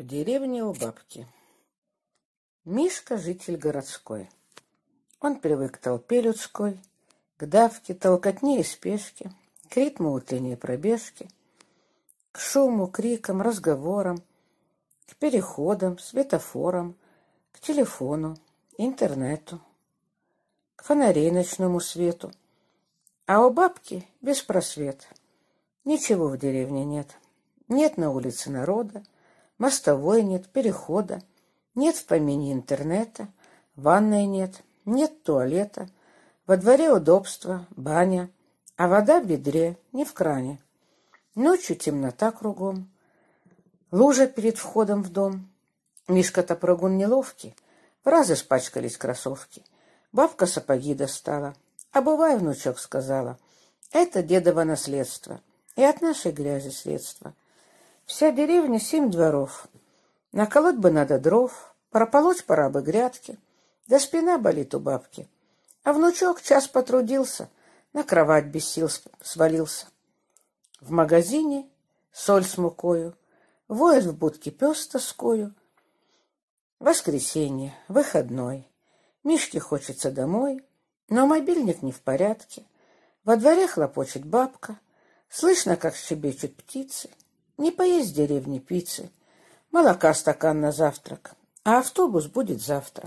В деревне у бабки. Мишка — житель городской. Он привык к толпе людской, к давке, толкотне и спешке, к ритму утренней пробежки, к шуму, крикам, разговорам, к переходам, светофорам, к телефону, интернету, к фонарей ночному свету. А у бабки без просвет. Ничего в деревне нет. Нет на улице народа, мостовой нет, перехода, нет в помине интернета, ванной нет, нет туалета, во дворе удобства, баня, а вода в бедре, не в кране. Ночью темнота кругом, лужа перед входом в дом. Мишка-то прогун неловкий, в раз испачкались кроссовки. Бабка сапоги достала, А бывай внучок, сказала. Это дедово наследство, и от нашей грязи следство — Вся деревня — семь дворов. Наколоть бы надо дров, прополоть пора бы грядки. Да спина болит у бабки. А внучок час потрудился, на кровать без сил свалился. В магазине соль с мукою, воет в будке пес тоскою. Воскресенье, выходной. Мишке хочется домой, но мобильник не в порядке. Во дворе хлопочет бабка, слышно, как щебечут птицы — не поесть в деревне пиццы, молока стакан на завтрак, а автобус будет завтра.